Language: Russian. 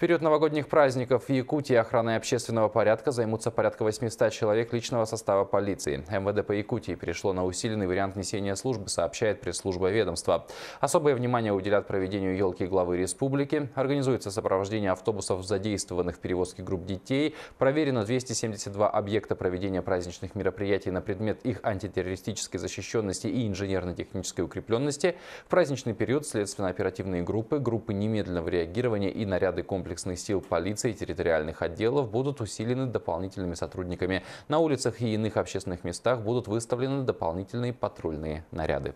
период новогодних праздников в Якутии охраной общественного порядка займутся порядка 800 человек личного состава полиции. МВД по Якутии перешло на усиленный вариант несения службы, сообщает пресс-служба ведомства. Особое внимание уделят проведению елки главы республики. Организуется сопровождение автобусов, задействованных в перевозке групп детей. Проверено 272 объекта проведения праздничных мероприятий на предмет их антитеррористической защищенности и инженерно-технической укрепленности. В праздничный период следственно-оперативные группы, группы немедленного реагирования и наряды комплекса комплексных сил полиции и территориальных отделов будут усилены дополнительными сотрудниками. На улицах и иных общественных местах будут выставлены дополнительные патрульные наряды.